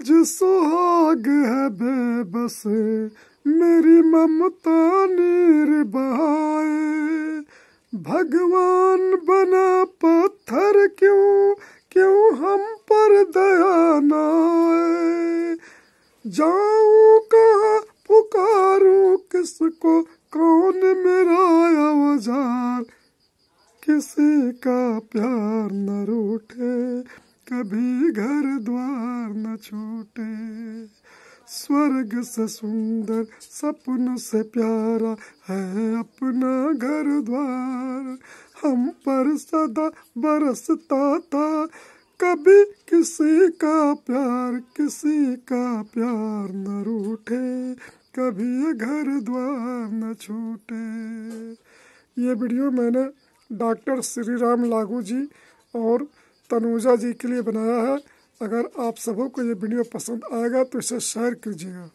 आज सुहाग है बेबस मेरी ममता नीर बहाए भगवान बना पत्थर क्यों क्यों हम पर दया नाए जाऊं कहा पुकारू किसको कौन मेरा आवाजार किसी का प्यार न रूठे कभी घर द्वार छूटे स्वर्ग से सुंदर सपन से प्यारा है अपना घर द्वार हम पर सदा बरसता था कभी किसी का प्यार किसी का प्यार न रूठे कभी ये घर द्वार न छूटे ये वीडियो मैंने डॉक्टर श्री राम लागू जी और तनुजा जी के लिए बनाया है अगर आप सबों को ये वीडियो पसंद आएगा तो इसे शेयर कीजिएगा